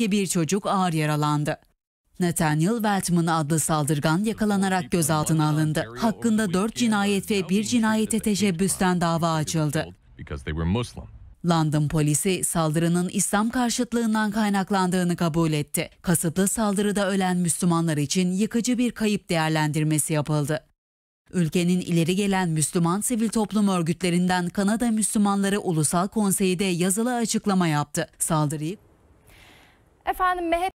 bir çocuk ağır yaralandı. Nathaniel Weltman adlı saldırgan yakalanarak gözaltına alındı. Hakkında 4 cinayet ve 1 cinayete teşebbüsten dava açıldı. London polisi saldırının İslam karşıtlığından kaynaklandığını kabul etti. Kasıtlı saldırıda ölen Müslümanlar için yıkıcı bir kayıp değerlendirmesi yapıldı. Ülkenin ileri gelen Müslüman sivil toplum örgütlerinden Kanada Müslümanları Ulusal Konseyi de yazılı açıklama yaptı. Saldırıyı Efendim MHP